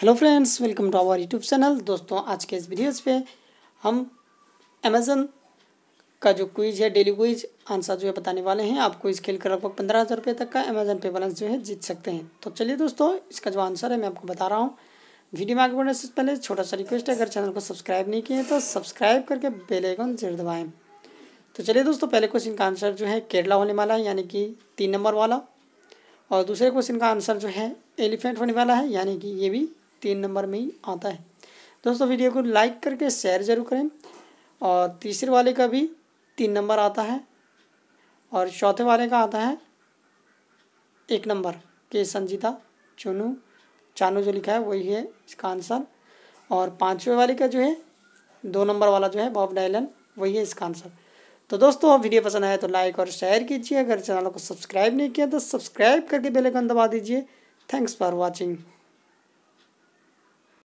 hello friends welcome to our YouTube channel दोस्तों आज के इस वीडियोस पे हम अमेजन का जो क्विज है डेली क्विज आंसर जो है बताने वाले हैं आप क्विज खेल कर लगभग पंद्रह हज़ार रुपये तक का अमेजन पे बैलेंस जो है जीत सकते हैं तो चलिए दोस्तों इसका जो आंसर है मैं आपको बता रहा हूँ वीडियो में आगे बढ़ने से पहले छोटा सा रिक्वेस्ट है अगर चैनल को सब्सक्राइब नहीं किए तो सब्सक्राइब करके बेलाइकन जरूर दबाएँ तो चलिए दोस्तों पहले क्वेश्चन का आंसर जो है केरला होने वाला है यानी कि तीन नंबर वाला और दूसरे क्वेश्चन का आंसर जो है एलिफेंट होने वाला है यानी कि ये भी तीन नंबर में ही आता है दोस्तों वीडियो को लाइक करके शेयर ज़रूर करें और तीसरे वाले का भी तीन नंबर आता है और चौथे वाले का आता है एक नंबर के संजीता चुनू चानू जो लिखा है वही है इसका आंसर और पाँचवें वाले का जो है दो नंबर वाला जो है बॉब डायलन वही है इसका आंसर तो दोस्तों वीडियो पसंद आया तो लाइक और शेयर कीजिए अगर चैनल को सब्सक्राइब नहीं किया तो सब्सक्राइब करके बेल आइकन दबा दीजिए थैंक्स फॉर वॉचिंग